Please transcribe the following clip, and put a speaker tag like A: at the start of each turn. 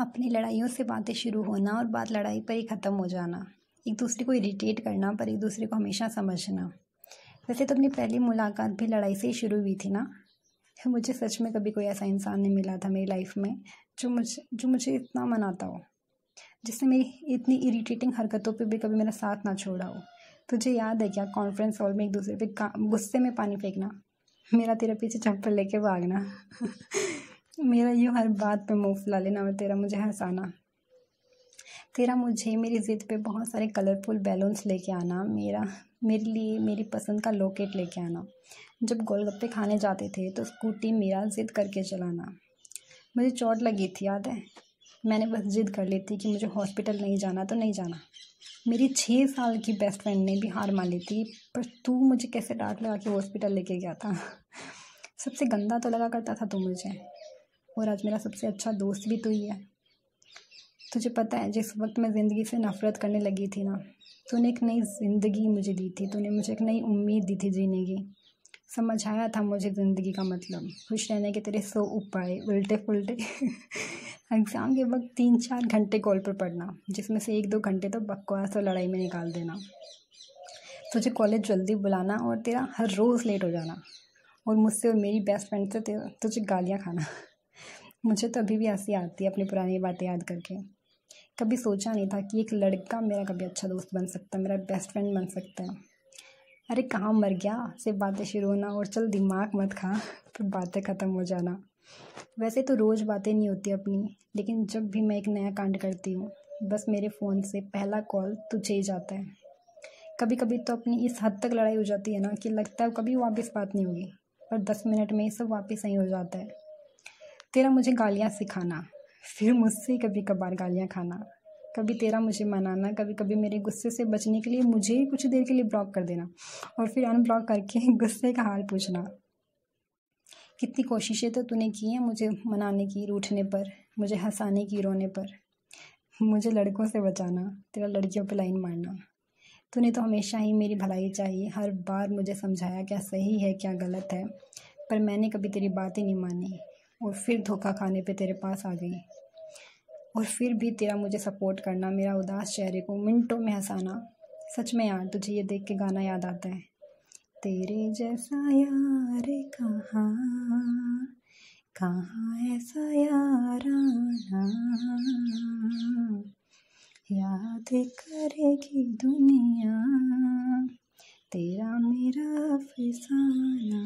A: अपनी लड़ाइयों से बातें शुरू होना और बात लड़ाई पर ही ख़त्म हो जाना एक दूसरे को इरिटेट करना पर एक दूसरे को हमेशा समझना वैसे तो अपनी पहली मुलाकात भी लड़ाई से ही शुरू हुई थी ना मुझे सच में कभी कोई ऐसा इंसान नहीं मिला था मेरी लाइफ में जो मुझे जो मुझे इतना मनाता हो जिसने मेरी इतनी इरिटेटिंग हरकतों पे भी कभी मेरा साथ ना छोड़ा हो तुझे याद है क्या कॉन्फ्रेंस हॉल में एक दूसरे पे गुस्से में पानी फेंकना मेरा तेरे पीछे चप्पल लेके भागना मेरा यूँ हर बात पे मुँह फुला लेना और तेरा मुझे हंसाना तेरा मुझे मेरी ज़िद पे बहुत सारे कलरफुल बैलून्स लेके आना मेरा मेरे लिए मेरी पसंद का लोकेट लेके आना जब गोलगप्पे खाने जाते थे तो स्कूटी मेरा ज़िद करके चलाना मुझे चोट लगी थी याद है मैंने बस जिद कर ली थी कि मुझे हॉस्पिटल नहीं जाना तो नहीं जाना मेरी छः साल की बेस्ट फ्रेंड ने भी हार मान ली थी पर तू मुझे कैसे डांट लगा के हॉस्पिटल लेके गया था सबसे गंदा तो लगा करता था तू मुझे और आज मेरा सबसे अच्छा दोस्त भी तो ही है तुझे पता है जिस वक्त मैं ज़िंदगी से नफ़रत करने लगी थी ना तूने एक नई ज़िंदगी मुझे दी थी तूने मुझे एक नई उम्मीद दी थी जीने की समझ आया था मुझे ज़िंदगी का मतलब खुश रहने के तेरे सो उपाय उल्टे पुलटे एग्ज़ाम के वक्त तीन चार घंटे कॉल पर पढ़ना जिसमें से एक दो घंटे तो बकवास और लड़ाई में निकाल देना तुझे कॉलेज जल्दी बुलाना और तेरा हर रोज़ लेट हो जाना और मुझसे और मेरी बेस्ट फ्रेंड से तुझे गालियाँ खाना मुझे तो अभी भी हंसी आती है अपनी पुरानी बातें याद करके कभी सोचा नहीं था कि एक लड़का मेरा कभी अच्छा दोस्त बन सकता है मेरा बेस्ट फ्रेंड बन सकता है अरे कहाँ मर गया सिर्फ बातें शुरू होना और चल दिमाग मत खा फिर बातें ख़त्म हो जाना वैसे तो रोज़ बातें नहीं होती अपनी लेकिन जब भी मैं एक नया कांड करती हूँ बस मेरे फ़ोन से पहला कॉल तुझे ही जाता है कभी कभी तो अपनी इस हद तक लड़ाई हो जाती है ना कि लगता है कभी वापस बात नहीं होगी पर दस मिनट में ये सब वापस सही हो जाता है तेरा मुझे गालियाँ सिखाना फिर मुझसे कभी कभार गालियाँ खाना कभी तेरा मुझे मनाना कभी कभी मेरे गुस्से से बचने के लिए मुझे ही कुछ देर के लिए ब्लॉक कर देना और फिर अनब्लॉक करके गुस्से का हाल पूछना कितनी कोशिशें तो तूने की हैं मुझे मनाने की रूठने पर मुझे हंसाने की रोने पर मुझे लड़कों से बचाना तेरा लड़कियों पे लाइन मारना तूने तो हमेशा ही मेरी भलाई चाहिए हर बार मुझे समझाया क्या सही है क्या गलत है पर मैंने कभी तेरी बातें नहीं मानी और फिर धोखा खाने पे तेरे पास आ गई और फिर भी तेरा मुझे सपोर्ट करना मेरा उदास चेहरे को मिनटों में हंसाना सच में यार तुझे ये देख के गाना याद आता है तेरे जैसा यार कहाँ कहाँ ऐसा यार याद करेगी दुनिया तेरा मेरा फसाना